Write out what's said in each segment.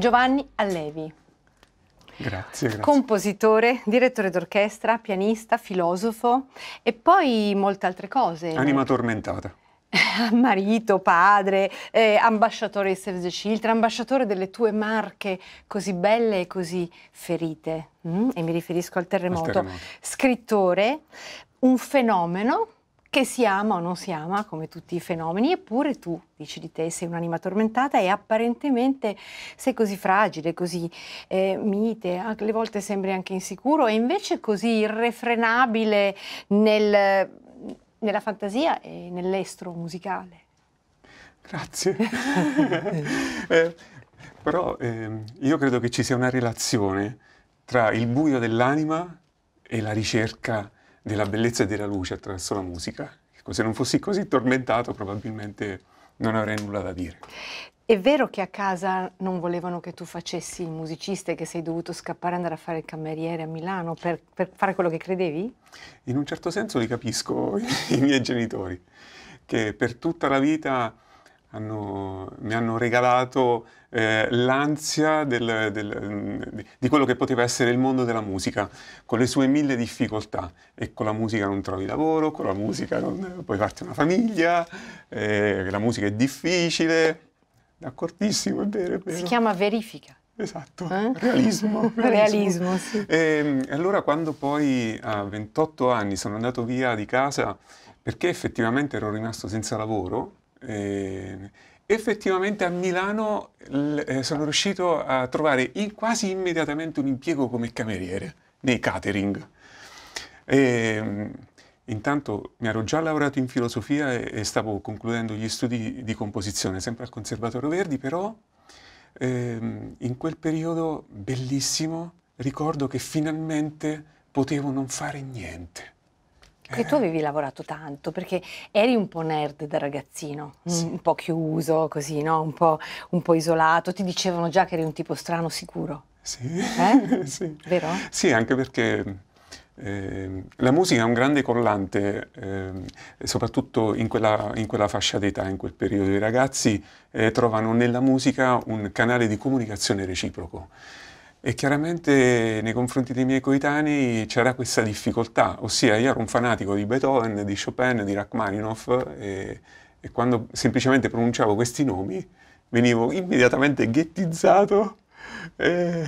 Giovanni Allevi. Grazie, grazie. Compositore, direttore d'orchestra, pianista, filosofo e poi molte altre cose. Anima tormentata. Marito, padre, eh, ambasciatore di Save the Children, ambasciatore delle tue marche così belle e così ferite. Mm? E mi riferisco al terremoto. al terremoto. Scrittore, un fenomeno che si ama o non si ama, come tutti i fenomeni, eppure tu dici di te sei un'anima tormentata e apparentemente sei così fragile, così eh, mite, alle volte sembri anche insicuro e invece così irrefrenabile nel, nella fantasia e nell'estro musicale. Grazie. Eh, però eh, io credo che ci sia una relazione tra il buio dell'anima e la ricerca di della bellezza e della luce attraverso la musica. Ecco, se non fossi così tormentato probabilmente non avrei nulla da dire. È vero che a casa non volevano che tu facessi il musicista e che sei dovuto scappare e andare a fare il cameriere a Milano per, per, fare quello che credevi? In un certo senso li capisco, i miei genitori, che per tutta la vita hanno, mi hanno regalato eh, l'ansia del, del, di quello che poteva essere il mondo della musica, con le sue mille difficoltà. E con la musica non trovi lavoro, con la musica non puoi farti una famiglia, eh, la musica è difficile. D'accordissimo, è vero, è vero. Si chiama verifica. Esatto, eh? realismo. Realismo, realismo sì. Ehm, e, allora quando poi a 28 anni sono andato via di casa perché effettivamente ero rimasto senza lavoro, eh, effettivamente a Milano eh, sono riuscito a trovare in quasi immediatamente un impiego come cameriere nei catering. E, ehm, intanto mi ero già laureato in filosofia e, e, stavo concludendo gli studi di composizione, sempre al Conservatorio Verdi, però ehm, in quel periodo bellissimo ricordo che finalmente potevo non fare niente che tu eh. avevi lavorato tanto, perché eri un po' nerd da ragazzino, sì. un po' chiuso, così, no? un, po', un po' isolato. Ti dicevano già che eri un tipo strano sicuro. Sì, eh? sì. vero? Sì, anche perché eh, la musica è un grande collante, eh, soprattutto in quella, in quella fascia d'età, in quel periodo. I ragazzi eh, trovano nella musica un canale di comunicazione reciproco. E chiaramente nei confronti dei miei coetanei c'era questa difficoltà, ossia io ero un fanatico di Beethoven, di Chopin, di Rachmaninoff e, e quando semplicemente pronunciavo questi nomi venivo immediatamente ghettizzato e,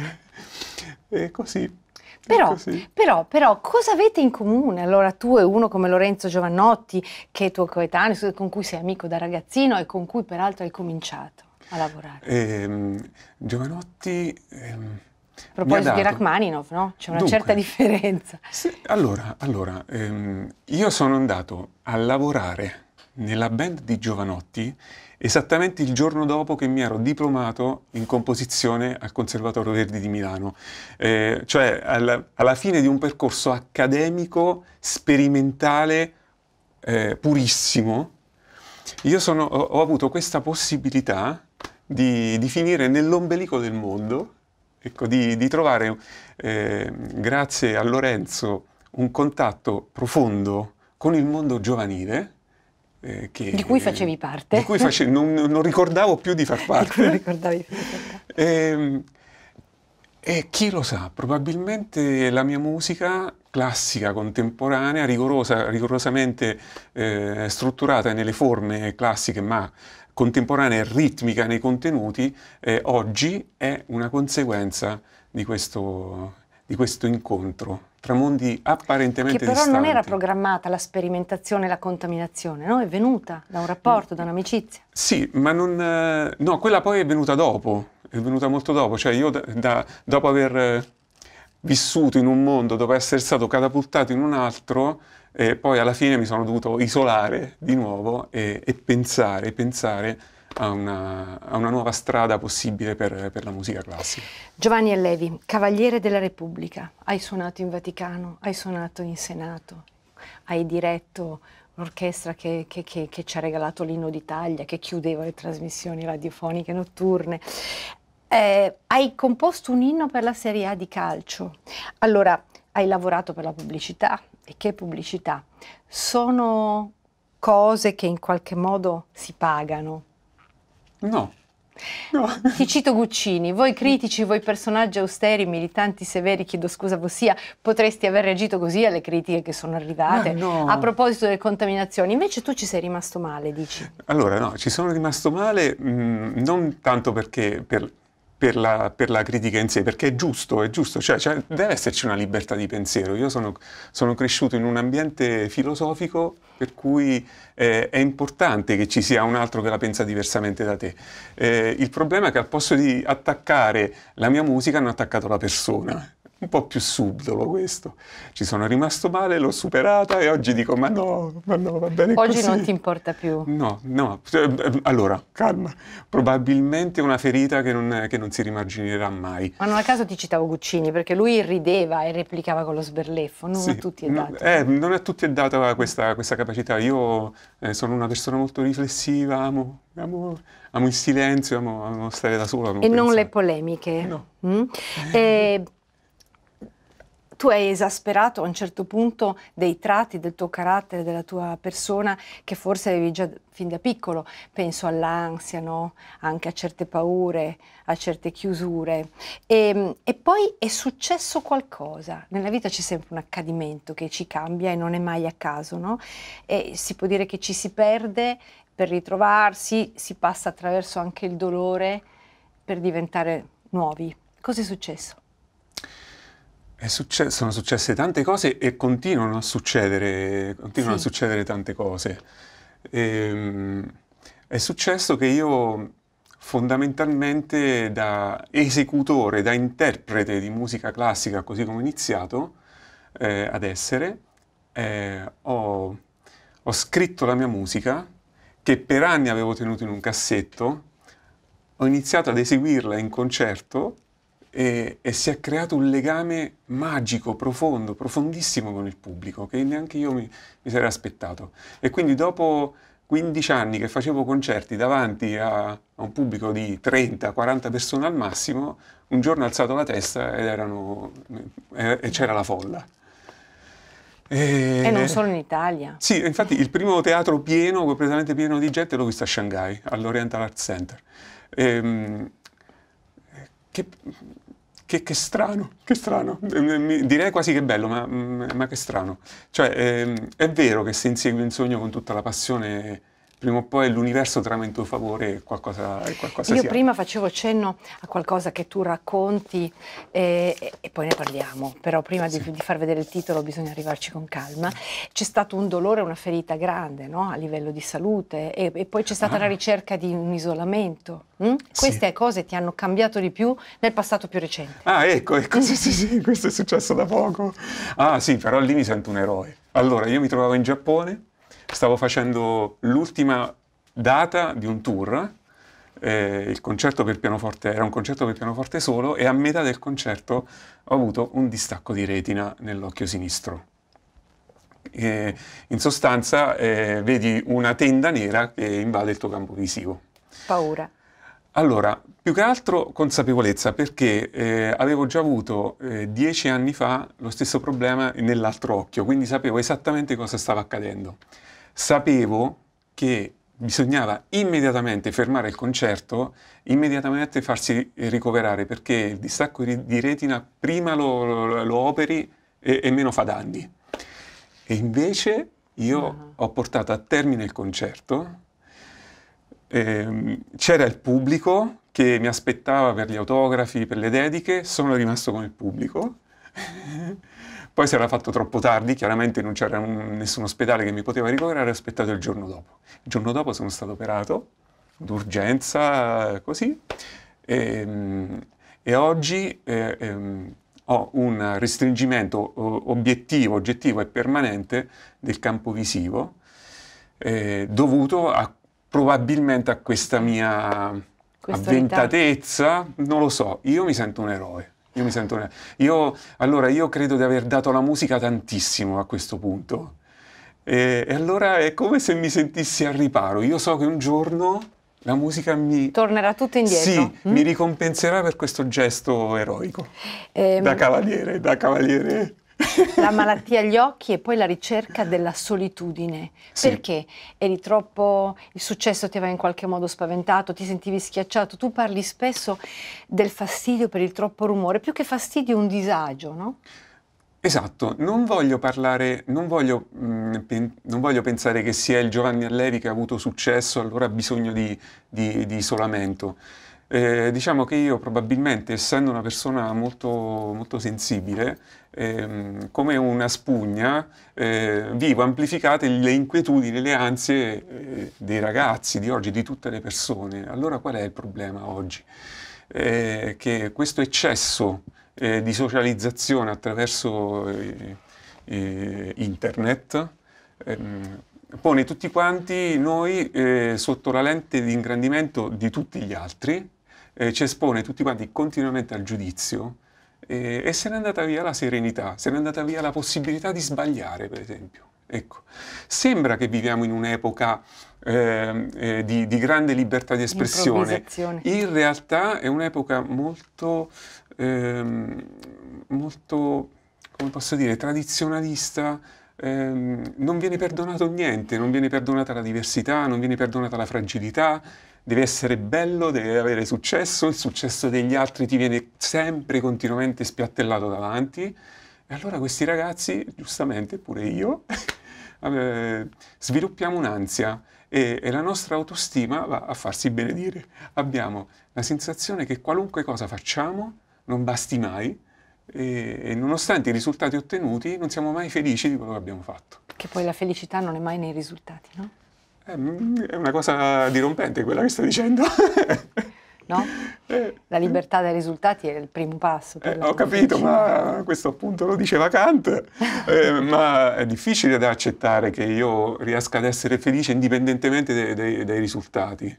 e così. Però, però, però, cosa avete in comune allora tu e uno come Lorenzo Giovannotti, che è tuo coetaneo, con cui sei amico da ragazzino e con cui peraltro hai cominciato a lavorare? Eh, Giovanotti... Eh, a proposito dato... di Rachmaninov, no? c'è una Dunque, certa differenza. Sì, allora, allora ehm, io sono andato a lavorare nella band di Giovanotti esattamente il giorno dopo che mi ero diplomato in composizione al Conservatorio Verdi di Milano, eh, cioè alla, alla, fine di un percorso accademico, sperimentale, eh, purissimo, io sono, ho, ho, avuto questa possibilità di, di finire nell'ombelico del mondo ecco, di, di trovare, eh, grazie a Lorenzo, un contatto profondo con il mondo giovanile. Eh, che, di cui facevi parte. Di cui face- non, non, ricordavo più di far parte. di e, ehm, e chi lo sa, probabilmente la mia musica classica, contemporanea, rigorosa, rigorosamente eh, strutturata nelle forme classiche, ma contemporanea e ritmica nei contenuti, eh, oggi è una conseguenza di questo, di questo incontro tra mondi apparentemente che però distanti. non era programmata la sperimentazione e la contaminazione, no? È venuta da un rapporto, da un'amicizia. Sì, ma non... Eh, no, quella poi è venuta dopo, è venuta molto dopo, cioè io da, da, dopo aver vissuto in un mondo dopo essere stato catapultato in un altro e poi alla fine mi sono dovuto isolare di nuovo e, e pensare, pensare a una, a una, nuova strada possibile per, per la musica classica. Giovanni Allevi, Cavaliere della Repubblica, hai suonato in Vaticano, hai suonato in Senato, hai diretto l'orchestra che, che, che, che, ci ha regalato l'inno d'Italia, che chiudeva le trasmissioni radiofoniche notturne. Eh, hai composto un inno per la Serie A di calcio. Allora, hai lavorato per la pubblicità. E che pubblicità? Sono cose che in qualche modo si pagano? No. No. Ti cito Guccini, voi critici, voi personaggi austeri, militanti severi, chiedo scusa voi potresti aver reagito così alle critiche che sono arrivate no, no. a proposito delle contaminazioni, invece tu ci sei rimasto male, dici? Allora no, ci sono rimasto male mh, mm, non tanto perché per, per la, per la, critica in sé, perché è giusto, è giusto, cioè, cioè deve esserci una libertà di pensiero. Io sono, sono cresciuto in un ambiente filosofico per cui eh, è importante che ci sia un altro che la pensa diversamente da te. Eh, il problema è che al posto di attaccare la mia musica hanno attaccato la persona un po' più subdolo questo. Ci sono rimasto male, l'ho superata e oggi dico ma no, ma no, va bene oggi così. non ti importa più. No, no, allora, calma, probabilmente una ferita che non, che non si rimarginerà mai. Ma non a caso ti citavo Guccini, perché lui rideva e replicava con lo sberleffo, non sì, a tutti è data. Eh, non a tutti è data questa, questa capacità, io eh, sono una persona molto riflessiva, amo, amo amo il silenzio, amo, amo stare da sola. e pensare. non le polemiche. No. Mm? Eh, tu hai esasperato a un certo punto dei tratti del tuo carattere, della tua persona che forse avevi già fin da piccolo, penso all'ansia, no? anche a certe paure, a certe chiusure. E, ehm, e, poi è successo qualcosa, nella vita c'è sempre un accadimento che ci cambia e non è mai a caso, no? e si può dire che ci si perde per ritrovarsi, si passa attraverso anche il dolore per diventare nuovi. Cos'è successo? Succe- sono successe tante cose e continuano a succedere, continuano sì. a succedere tante cose. E, ehm, è successo che io fondamentalmente da esecutore, da interprete di musica classica, così come ho iniziato eh, ad essere, eh, ho, ho scritto la mia musica che per anni avevo tenuto in un cassetto, ho iniziato ad eseguirla in concerto e, e, si è creato un legame magico, profondo, profondissimo con il pubblico che neanche io mi, mi sarei aspettato. E quindi dopo 15 anni che facevo concerti davanti a, a un pubblico di 30-40 persone al massimo, un giorno ho alzato la testa ed erano, e, e c'era la folla. E, e, non solo in Italia. Sì, infatti il primo teatro pieno, completamente pieno di gente, l'ho visto a Shanghai, all'Oriental Art Center. E, ehm, che, che, che, strano, che strano, direi quasi che bello, ma, ma che strano. Cioè, è, ehm, è vero che se insegui un sogno con tutta la passione prima o poi l'universo trama in tuo favore e qualcosa, qualcosa Io sia. prima facevo cenno a qualcosa che tu racconti eh, e poi ne parliamo, però prima sì. di, di, far vedere il titolo bisogna arrivarci con calma. C'è stato un dolore, una ferita grande no? a livello di salute e, e poi c'è stata ah. la ricerca di un isolamento. Mm? Queste sì. cose ti hanno cambiato di più nel passato più recente. Ah ecco, ecco sì, sì, sì, questo è successo da poco. Ah sì, però lì mi sento un eroe. Allora, io mi trovavo in Giappone stavo facendo l'ultima data di un tour, eh, il concerto per pianoforte era un concerto per pianoforte solo e a metà del concerto ho avuto un distacco di retina nell'occhio sinistro. E in sostanza eh, vedi una tenda nera che invade il tuo campo visivo. Paura. Allora, più che altro consapevolezza, perché eh, avevo già avuto eh, dieci anni fa lo stesso problema nell'altro occhio, quindi sapevo esattamente cosa stava accadendo sapevo che bisognava immediatamente fermare il concerto, immediatamente farsi ricoverare, perché il distacco di retina prima lo, lo, lo operi e, e, meno fa danni. E invece io uh-huh. ho portato a termine il concerto, ehm, c'era il pubblico che mi aspettava per gli autografi, per le dediche, sono rimasto con il pubblico. Poi si era fatto troppo tardi, chiaramente non c'era nessun ospedale che mi poteva ricoverare, ho aspettato il giorno dopo. Il giorno dopo sono stato operato, d'urgenza, così, e, ehm, e oggi eh, eh, ho un restringimento obiettivo, oggettivo e permanente del campo visivo, eh, dovuto a, probabilmente a questa mia questa avventatezza, non lo so, io mi sento un eroe. Io mi sento... Io, allora, io credo di aver dato la musica tantissimo a questo punto. E, e, allora è come se mi sentissi al riparo. Io so che un giorno la musica mi... Tornerà tutto indietro. Sì, mm? mi ricompenserà per questo gesto eroico. Ehm... Da cavaliere, da cavaliere la malattia agli occhi e poi la ricerca della solitudine. Sì. Perché eri troppo, il successo ti aveva in qualche modo spaventato, ti sentivi schiacciato. Tu parli spesso del fastidio per il troppo rumore, più che fastidio un disagio, no? Esatto, non voglio parlare, non voglio, mh, mm, pen, non voglio, pensare che sia il Giovanni Allevi che ha avuto successo, allora ha bisogno di, di, di isolamento. Eh, diciamo che io probabilmente, essendo una persona molto, molto sensibile, ehm, come una spugna, eh, vivo amplificate le inquietudini, le ansie eh, dei ragazzi di oggi, di tutte le persone. Allora qual è il problema oggi? Eh, che questo eccesso eh, di socializzazione attraverso eh, internet ehm, pone tutti quanti noi eh, sotto la lente di ingrandimento di tutti gli altri eh, ci espone tutti quanti continuamente al giudizio eh, e se n'è andata via la serenità, se n'è andata via la possibilità di sbagliare, per esempio. Ecco. Sembra che viviamo in un'epoca eh, eh, di, di, grande libertà di espressione. In realtà è un'epoca molto, ehm, molto, come posso dire, tradizionalista, ehm, non viene perdonato niente, non viene perdonata la diversità, non viene perdonata la fragilità, deve essere bello, deve avere successo, il successo degli altri ti viene sempre continuamente spiattellato davanti. E allora questi ragazzi, giustamente pure io, eh, sviluppiamo un'ansia e, e, la nostra autostima va a farsi benedire. Abbiamo la sensazione che qualunque cosa facciamo non basti mai, e, e, nonostante i risultati ottenuti non siamo mai felici di quello che abbiamo fatto. Perché poi la felicità non è mai nei risultati, no? Eh, mm, è una cosa dirompente quella che sto dicendo. No? Eh. La libertà dai risultati è il primo passo. Eh, ho capito, ma questo appunto lo diceva Kant, eh, ma è difficile da accettare che io riesca ad essere felice indipendentemente dai, dai, dai risultati.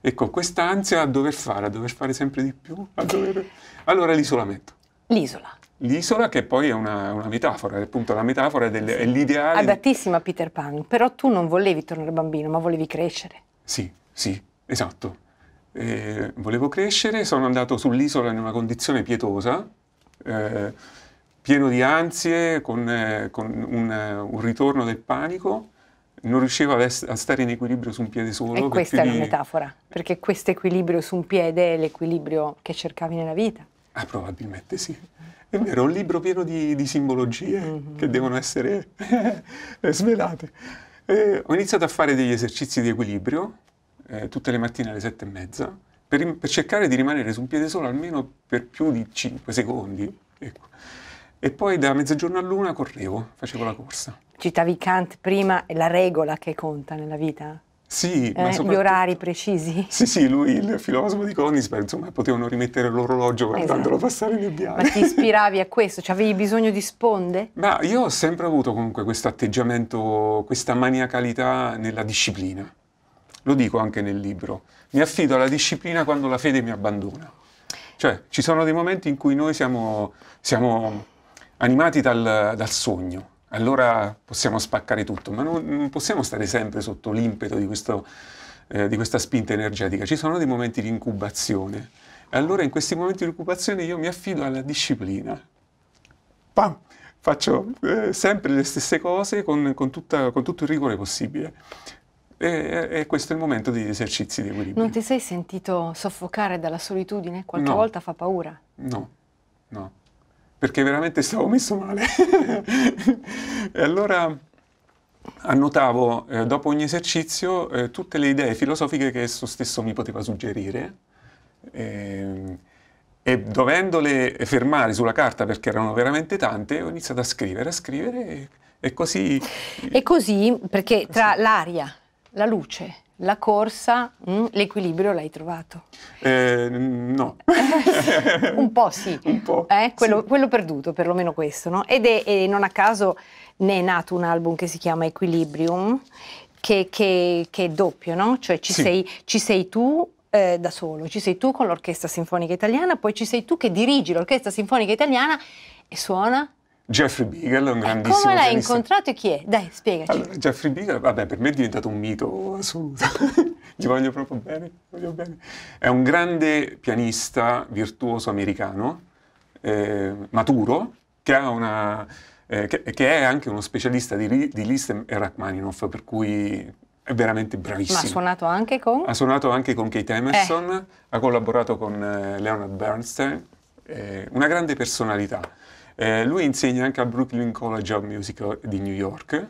Ecco, quest'ansia a dover fare, a dover fare sempre di più, dover... allora l'isolamento. L'isola. L'isola che poi è una, una metafora, appunto la metafora è, del, sì. è l'ideale. Adattissima a Peter Pan, però tu non volevi tornare bambino, ma volevi crescere. Sì, sì, esatto. Eh, volevo crescere, sono andato sull'isola in una condizione pietosa, eh, pieno di ansie, con, eh, con un, eh, un, ritorno del panico. Non riuscivo a, a stare in equilibrio su un piede solo. E questa è la di... metafora, perché questo equilibrio su un piede è l'equilibrio che cercavi nella vita. Ah, probabilmente sì. È vero, un libro pieno di, di simbologie mm-hmm. che devono essere svelate. E ho iniziato a fare degli esercizi di equilibrio eh, tutte le mattine alle sette e mezza per, per, cercare di rimanere su un piede solo almeno per più di 5 secondi. Ecco. E poi da mezzogiorno a luna correvo, facevo la corsa. Citavi Kant prima, è la regola che conta nella vita? Sì, eh, gli orari precisi. Sì, sì, lui, il filosofo di Konigsberg, insomma, potevano rimettere l'orologio guardandolo esatto. passare nel bianco. Ma ti ispiravi a questo? Cioè, avevi bisogno di sponde? Ma io ho sempre avuto comunque questo atteggiamento, questa maniacalità nella disciplina. Lo dico anche nel libro. Mi affido alla disciplina quando la fede mi abbandona. Cioè, ci sono dei momenti in cui noi siamo, siamo animati dal, dal sogno, allora possiamo spaccare tutto, ma non, non possiamo stare sempre sotto l'impeto di, questo, eh, di questa spinta energetica, ci sono dei momenti di incubazione. Allora in questi momenti di incubazione io mi affido alla disciplina. Pam! Faccio eh, sempre le stesse cose con, con, tutta, con tutto il rigore possibile. E, e, questo è il momento degli esercizi di equilibrio. Non ti sei sentito soffocare dalla solitudine? Qualche no. volta fa paura? No, no perché veramente stavo messo male. e allora annotavo eh, dopo ogni esercizio eh, tutte le idee filosofiche che esso stesso mi poteva suggerire e, ehm, e dovendole fermare sulla carta perché erano veramente tante, ho iniziato a scrivere, a scrivere e, e così... E così, perché tra l'aria, la luce, la corsa, mm, l'equilibrio l'hai trovato? Eh, no. un po' sì. Un po'. Eh? Quello, sì. quello, perduto, perlomeno questo. No? Ed è, è, non a caso ne è nato un album che si chiama Equilibrium, che, che, che è doppio, no? Cioè ci, sì. sei, ci sei tu eh, da solo, ci sei tu con l'Orchestra Sinfonica Italiana, poi ci sei tu che dirigi l'Orchestra Sinfonica Italiana e suona Jeffrey Beagle è un eh, grandissimo Come l'hai pianista. incontrato e chi è? Dai, spiegaci. Allora, Jeffrey Beagle, vabbè, per me è diventato un mito assoluto. Gli voglio proprio bene, voglio bene. È un grande pianista virtuoso americano, eh, maturo, che ha una... Eh, che, che, è anche uno specialista di, di Liszt e Rachmaninoff, per cui è veramente bravissimo. Ma ha suonato anche con? Ha suonato anche con Kate Emerson, eh. ha collaborato con eh, Leonard Bernstein, eh, una grande personalità. Eh, lui insegna anche al Brooklyn College of Music di New York,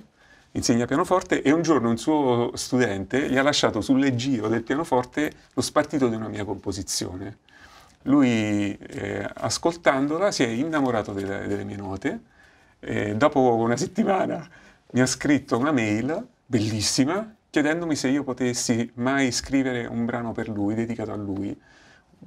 insegna pianoforte e un giorno un suo studente gli ha lasciato sul leggio del pianoforte lo spartito di una mia composizione. Lui, eh, ascoltandola, si è innamorato delle, delle mie note. Eh, dopo una settimana mi ha scritto una mail bellissima chiedendomi se io potessi mai scrivere un brano per lui, dedicato a lui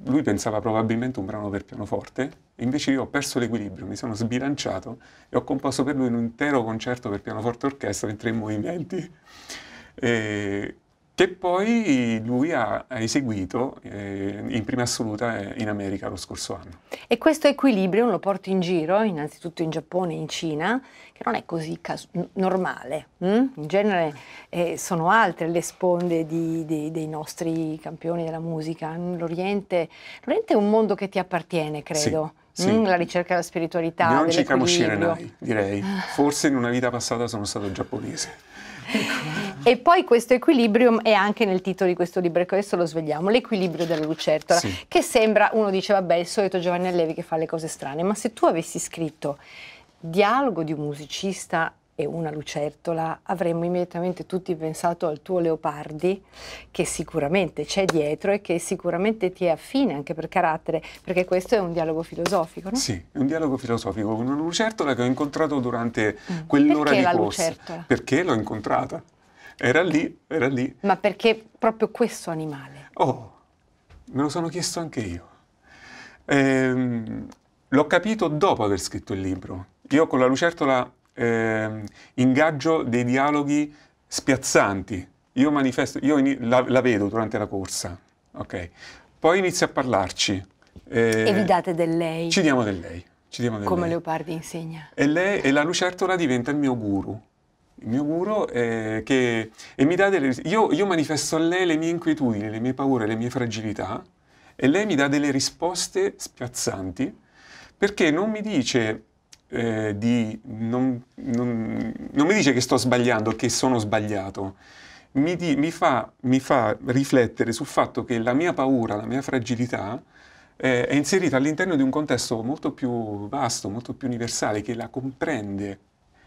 lui pensava probabilmente un brano per pianoforte, invece io ho perso l'equilibrio, mi sono sbilanciato e ho composto per lui un intero concerto per pianoforte e orchestra in tre movimenti. E che poi lui ha, eseguito eh, in prima assoluta eh, in America lo scorso anno. E questo equilibrio lo porto in giro, innanzitutto in Giappone e in Cina, che non è così caso- normale. Mh? Hm? In genere eh, sono altre le sponde di, di, dei nostri campioni della musica. L'Oriente, L'Oriente, è un mondo che ti appartiene, credo. Sì. Hm? Sì. la ricerca della spiritualità. Non ci Kamoshire Nai, direi. Forse in una vita passata sono stato giapponese. E poi questo equilibrium è anche nel titolo di questo libro, e ecco, questo lo svegliamo, l'equilibrio della lucertola, sì. che sembra, uno dice vabbè il solito Giovanni Allevi che fa le cose strane, ma se tu avessi scritto dialogo di un musicista e una lucertola, avremmo immediatamente tutti pensato al tuo Leopardi, che sicuramente c'è dietro e che sicuramente ti è affine anche per carattere, perché questo è un dialogo filosofico, no? Sì, è un dialogo filosofico con una lucertola che ho incontrato durante mm. quell'ora di corso. corsa. Perché l'ho incontrata. Era lì, era lì. Ma perché proprio questo animale? Oh, me lo sono chiesto anche io. Ehm, l'ho capito dopo aver scritto il libro. Io con la lucertola eh, ingaggio dei dialoghi spiazzanti. Io manifesto, io in, la, la, vedo durante la corsa, ok? Poi inizio a parlarci. Eh, e vi date del lei. Ci diamo del lei. Ci diamo del Come lei. Leopardi insegna. E, lei, e la lucertola diventa il mio guru il mio auguro eh, che e mi dà delle io, io manifesto a lei le mie inquietudini, le mie paure, le mie fragilità e lei mi dà delle risposte spiazzanti perché non mi dice eh, di non, non, non, mi dice che sto sbagliando, che sono sbagliato. Mi, di, mi, fa, mi fa riflettere sul fatto che la mia paura, la mia fragilità eh, è inserita all'interno di un contesto molto più vasto, molto più universale, che la comprende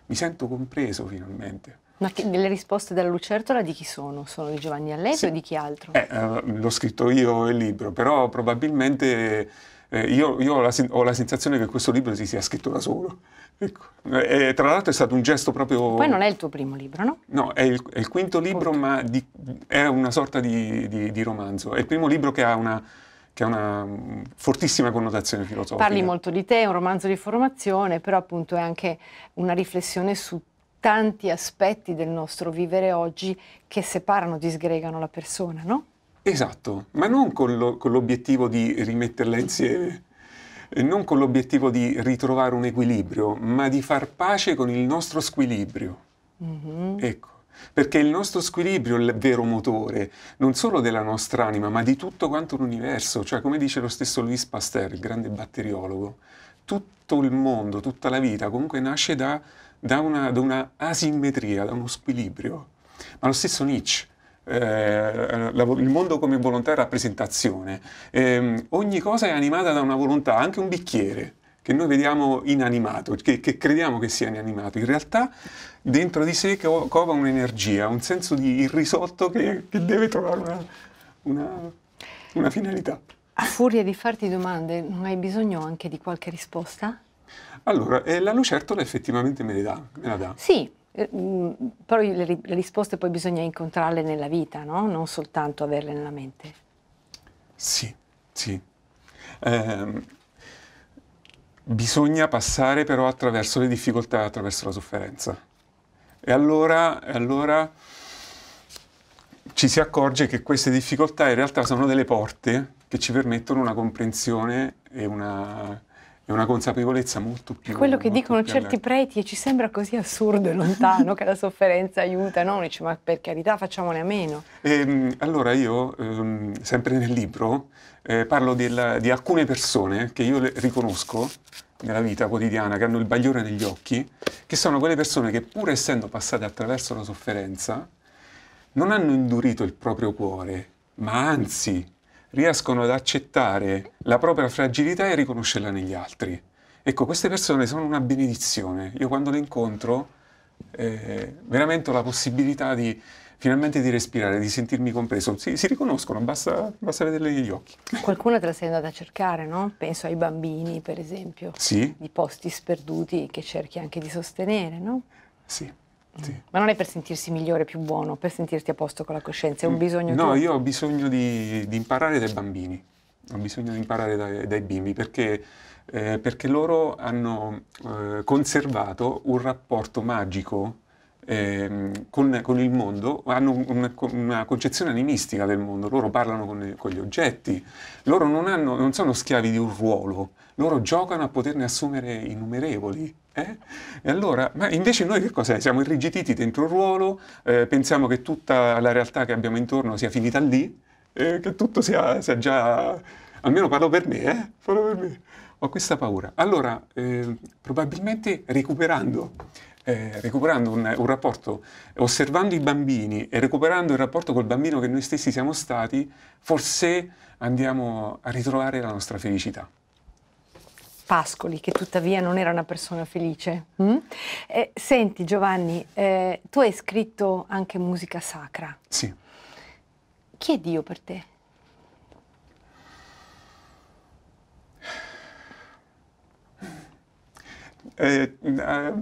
mi sento compreso finalmente. Ma che, le risposte della lucertola di chi sono? Sono di Giovanni Alletti sì. o di chi altro? Eh, uh, l'ho scritto io il libro, però probabilmente eh, io, io ho, la, ho, la, sensazione che questo libro si sia scritto da solo. Ecco. Eh, e, tra l'altro è stato un gesto proprio... Poi non è il tuo primo libro, no? No, è il, è il quinto libro, Punto. ma di, è una sorta di, di, di romanzo. È il primo libro che ha una che ha una fortissima connotazione filosofica. Parli molto di te, è un romanzo di formazione, però appunto è anche una riflessione su tanti aspetti del nostro vivere oggi che separano, disgregano la persona, no? Esatto, ma non con, lo, con l'obiettivo di rimetterla insieme, non con l'obiettivo di ritrovare un equilibrio, ma di far pace con il nostro squilibrio. Mm-hmm. Ecco perché il nostro squilibrio è il vero motore, non solo della nostra anima, ma di tutto quanto l'universo, cioè come dice lo stesso Louis Pasteur, il grande batteriologo, tutto il mondo, tutta la vita comunque nasce da, da, una, da una asimmetria, da uno squilibrio. Ma lo stesso Nietzsche, eh, la, il mondo come volontà e rappresentazione. Eh, ogni cosa è animata da una volontà, anche un bicchiere che noi vediamo inanimato, che, che, crediamo che sia inanimato, in realtà dentro di sé cova un'energia, un senso di irrisolto che, che deve trovare una, una, una finalità. A furia di farti domande, non hai bisogno anche di qualche risposta? Allora, eh, la lucertola effettivamente me, dà, me la dà. Sì, eh, mm, però le, le, risposte poi bisogna incontrarle nella vita, no? Non soltanto averle nella mente. Sì, sì. Eh, Bisogna passare però attraverso le difficoltà, attraverso la sofferenza. E allora, allora ci si accorge che queste difficoltà in realtà sono delle porte che ci permettono una comprensione e una, è una consapevolezza molto più... È quello che dicono certi preti e ci sembra così assurdo e lontano che la sofferenza aiuta, no? Uno dice ma per carità facciamone a meno. E, ehm, allora io, ehm, sempre nel libro, eh, parlo della, di alcune persone che io riconosco nella vita quotidiana, che hanno il bagliore negli occhi, che sono quelle persone che pur essendo passate attraverso la sofferenza, non hanno indurito il proprio cuore, ma anzi riescono ad accettare la propria fragilità e a riconoscerla negli altri. Ecco, queste persone sono una benedizione. Io quando le incontro eh, veramente ho la possibilità di finalmente di respirare, di sentirmi compreso. Si, si riconoscono, basta, basta vederle negli occhi. Qualcuno te la sei andata a cercare, no? Penso ai bambini, per esempio. Sì. Di posti sperduti che cerchi anche di sostenere, no? Sì. Sì. Ma non è per sentirsi migliore, più buono, per sentirti a posto con la coscienza, è un mm. bisogno No, tuo. io ho bisogno di, di, imparare dai bambini, ho bisogno di imparare dai, dai bimbi perché, eh, perché, loro hanno eh, conservato un rapporto magico Ehm, con, con, il mondo, hanno una, una, concezione animistica del mondo, loro parlano con, con gli oggetti, loro non, hanno, non, sono schiavi di un ruolo, loro giocano a poterne assumere innumerevoli. Eh? E allora, ma invece noi che cos'è? Siamo irrigiditi dentro un ruolo, eh, pensiamo che tutta la realtà che abbiamo intorno sia finita lì, eh, che tutto sia, sia, già... almeno parlo per me, eh? Parlo per me ho questa paura. Allora, eh, probabilmente recuperando eh, recuperando un, un, rapporto, osservando i bambini e recuperando il rapporto col bambino che noi stessi siamo stati, forse andiamo a ritrovare la nostra felicità. Pascoli, che tuttavia non era una persona felice. Mm? Eh, senti Giovanni, eh, tu hai scritto anche musica sacra. Sì. Chi è Dio per te? Eh, eh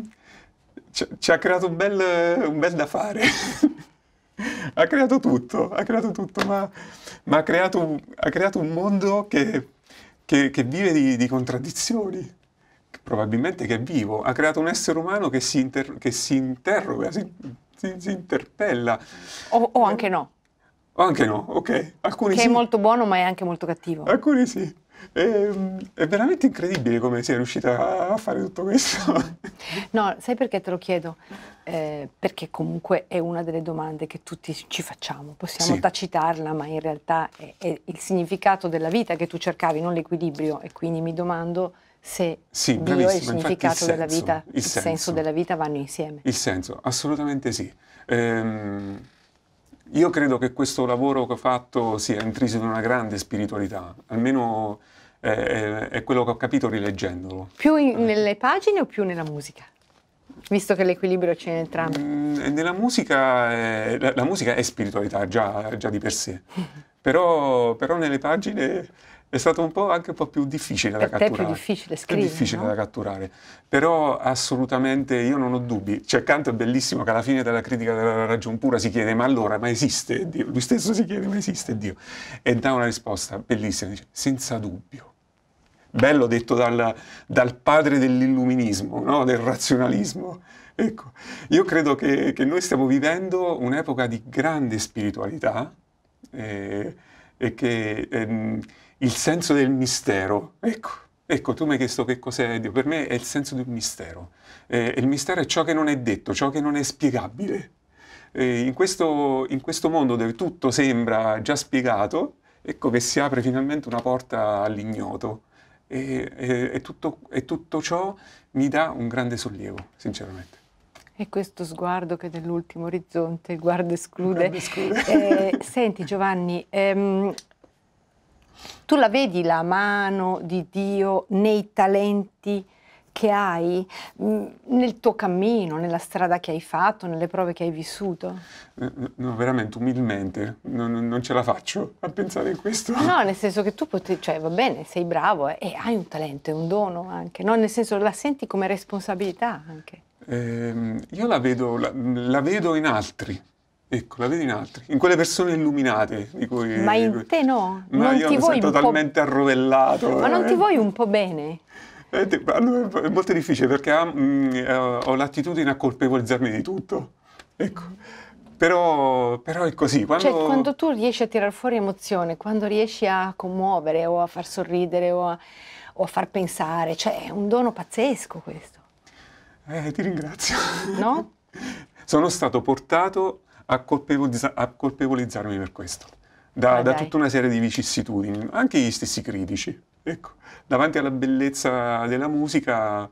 ci, ci ha creato un bel, un bel da fare. ha creato tutto, ha creato tutto, ma, ma ha, creato un, ha, creato un, mondo che, che, che vive di, di contraddizioni, probabilmente che è vivo, ha creato un essere umano che si, inter, che si interroga, si, si, si interpella. O, o anche no. Anche no, ok. Alcuni che sì. è molto buono ma è anche molto cattivo. Alcuni sì. È, ehm, è veramente incredibile come sei riuscita a fare tutto questo. No, sai perché te lo chiedo? Eh, perché comunque è una delle domande che tutti ci facciamo. Possiamo sì. tacitarla, ma in realtà è, è, il significato della vita che tu cercavi, non l'equilibrio. E quindi mi domando se sì, Dio e il significato il senso, della vita, il, il senso. senso. della vita vanno insieme. Il senso, assolutamente sì. Ehm io credo che questo lavoro che ho fatto sia intriso in una grande spiritualità, almeno è, eh, eh, è quello che ho capito rileggendolo. Più in, nelle pagine o più nella musica? Visto che l'equilibrio c'è in entrambi. Mm, nella musica, è, eh, la, la, musica è spiritualità già, già di per sé, però, però nelle pagine è stato un po' anche un po' più difficile per da catturare. È più difficile scrivere. Più difficile no? da catturare. Però assolutamente io non ho dubbi. Cioè, Kant è bellissimo che alla fine della critica della ragion pura si chiede: ma allora, ma esiste Dio? Lui stesso si chiede: ma esiste Dio? E dà una risposta bellissima: dice, senza dubbio bello detto dal, dal padre dell'illuminismo, no? del razionalismo. Ecco, io credo che, che, noi stiamo vivendo un'epoca di grande spiritualità eh, e che ehm, il senso del mistero. Ecco, ecco, tu mi hai chiesto che cos'è Dio. Per me è il senso di un mistero. Eh, il mistero è ciò che non è detto, ciò che non è spiegabile. Eh, in, questo, in questo mondo dove tutto sembra già spiegato, ecco che si apre finalmente una porta all'ignoto. E, e, e, tutto, e, tutto, ciò mi dà un grande sollievo, sinceramente. E questo sguardo che nell'ultimo orizzonte guarda guardo esclude. Il esclude. Eh, senti Giovanni, ehm, tu la vedi la mano di Dio nei talenti che hai, mm, nel tuo cammino, nella strada che hai fatto, nelle prove che hai vissuto? No, no veramente, umilmente, no, no, non ce la faccio a pensare a questo. No, nel senso che tu potevi, cioè va bene, sei bravo eh, e hai un talento, è un dono anche, no? Nel senso la senti come responsabilità anche. Eh, io la vedo, la, la vedo in altri Ecco, la vedi in altri, in quelle persone illuminate di cui... Ma in te no? Ma non io ti mi vuoi sento totalmente arrovellato. Ma veramente. non ti eh. vuoi un po' bene? Eh, è molto difficile perché mm, eh, ho l'attitudine a colpevolizzarmi di tutto. Ecco. Però, però, è così. Quando... Cioè, quando tu riesci a tirar fuori emozione, quando riesci a commuovere o a far sorridere o a, o a far pensare, cioè è un dono pazzesco questo. Eh, ti ringrazio. No? Sono stato portato a, colpevolizza- a colpevolizzarmi per questo, da, ah, da tutta una serie di vicissitudini, anche gli stessi critici. Ecco, davanti alla bellezza della musica,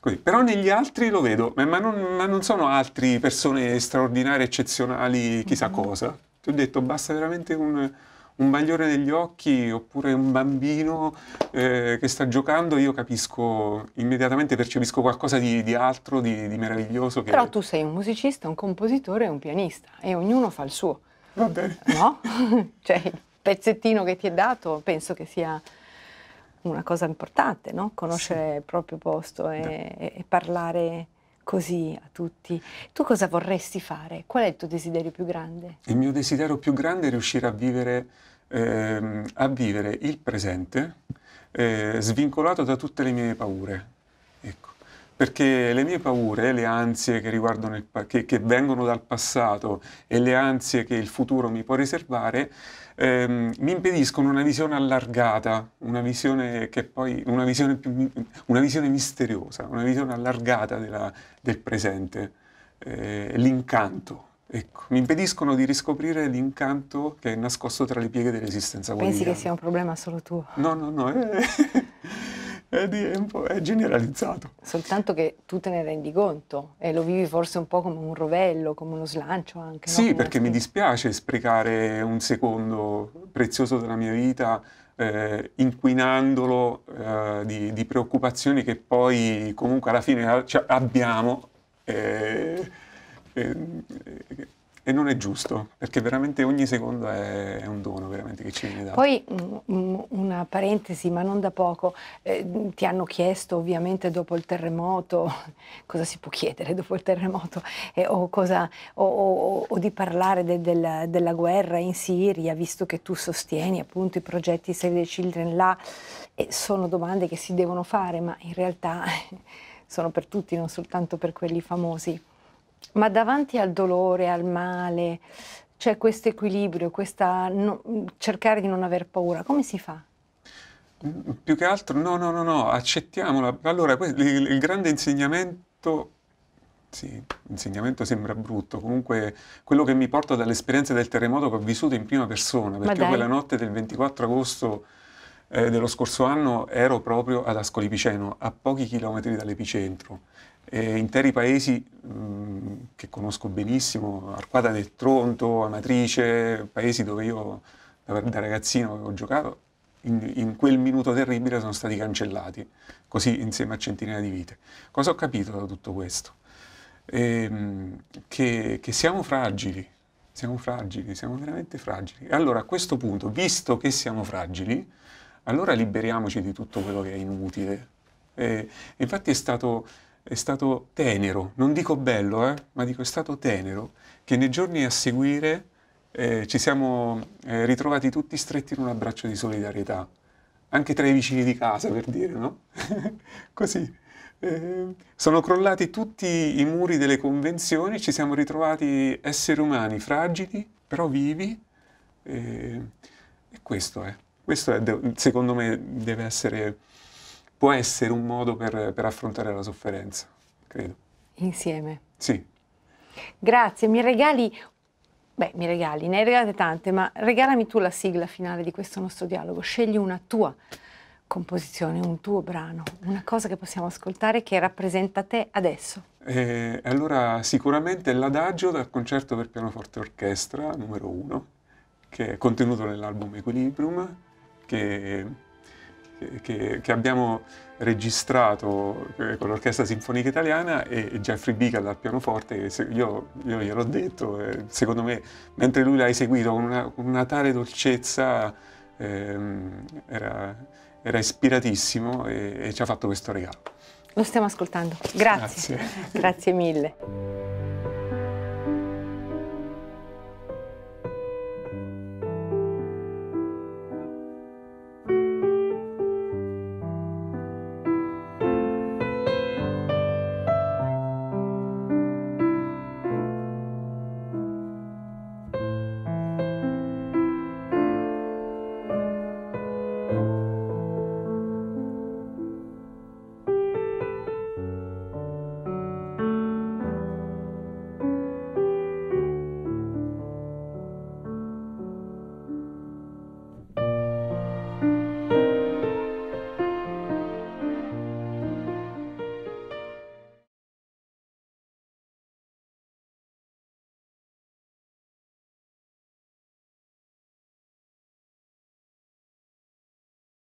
così. però negli altri lo vedo, ma non, ma non sono altri persone straordinarie, eccezionali, chissà mm-hmm. cosa. Ti ho detto, basta veramente un, un bagliore negli occhi oppure un bambino eh, che sta giocando, io capisco immediatamente, percepisco qualcosa di, di altro, di, di meraviglioso. Che... Però tu sei un musicista, un compositore e un pianista e ognuno fa il suo. Va bene. No? cioè, il pezzettino che ti è dato penso che sia una cosa importante, no? Conoscere sì. il proprio posto e, e parlare così a tutti. Tu cosa vorresti fare? Qual è il tuo desiderio più grande? Il mio desiderio più grande è riuscire a vivere, ehm, a vivere il presente eh, svincolato da tutte le mie paure. Ecco. Perché le mie paure, le ansie che, il, che, che vengono dal passato e le ansie che il futuro mi può riservare, ehm, mi impediscono una visione allargata, una visione, poi, una, visione più, una visione misteriosa, una visione allargata della, del presente, eh, l'incanto. Ecco, mi impediscono di riscoprire l'incanto che è nascosto tra le pieghe dell'esistenza quotidiana. Pensi che sia un problema solo tuo? No, no, no. Eh. è, di, è, è, generalizzato. Soltanto che tu te ne rendi conto e lo vivi forse un po' come un rovello, come uno slancio anche. Sì, no? perché mi dispiace sprecare un secondo prezioso della mia vita eh, inquinandolo eh, di, di, preoccupazioni che poi comunque alla fine cioè, abbiamo. Eh, eh e non è giusto, perché veramente ogni secondo è, è un dono che ci viene dato. Poi mm, mm, una parentesi, ma non da poco, eh, ti hanno chiesto ovviamente dopo il terremoto, cosa si può chiedere dopo il terremoto, eh, o, cosa, o, o, o, di parlare de, del, della guerra in Siria, visto che tu sostieni appunto i progetti Save the Children là, eh, sono domande che si devono fare, ma in realtà sono per tutti, non soltanto per quelli famosi. Ma davanti al dolore, al male, c'è questo equilibrio, questa no, cercare di non aver paura, come si fa? Più che altro, no, no, no, no, accettiamola. Allora, il, il grande insegnamento sì, insegnamento sembra brutto, comunque quello che mi porto dall'esperienza del terremoto che ho vissuto in prima persona, perché quella notte del 24 agosto eh, dello scorso anno ero proprio ad Ascoli Piceno, a pochi chilometri dall'epicentro. E interi paesi mh, mm, che conosco benissimo, Arquata del Tronto, Amatrice, paesi dove io da, da ragazzino avevo giocato, in, in, quel minuto terribile sono stati cancellati, così insieme a centinaia di vite. Cosa ho capito da tutto questo? Ehm, che, che siamo fragili, siamo fragili, siamo veramente fragili. allora a questo punto, visto che siamo fragili, allora liberiamoci di tutto quello che è inutile. E, infatti è stato, è stato tenero, non dico bello, eh, ma dico è stato tenero, che nei giorni a seguire eh, ci siamo eh, ritrovati tutti stretti in un abbraccio di solidarietà, anche tra i vicini di casa per dire, no? Così. Eh, sono crollati tutti i muri delle convenzioni, ci siamo ritrovati esseri umani fragili, però vivi, ehm, e questo è. Questo è, secondo me deve essere, può essere un modo per, per affrontare la sofferenza, credo. Insieme. Sì. Grazie, mi regali Beh, mi regali, ne hai regalate tante, ma regalami tu la sigla finale di questo nostro dialogo. Scegli una tua composizione, un tuo brano, una cosa che possiamo ascoltare che rappresenta te adesso. Eh, allora, sicuramente l'adagio dal concerto per pianoforte e orchestra numero uno, che è contenuto nell'album Equilibrium, che, che, che abbiamo registrato eh, con l'Orchestra Sinfonica Italiana e Jeffrey Beagle al pianoforte, io, io gliel'ho detto, eh, secondo me, mentre lui l'ha eseguito con una, una, tale dolcezza, ehm, era, era, ispiratissimo e, e, ci ha fatto questo regalo. Lo stiamo ascoltando, grazie, grazie, grazie mille.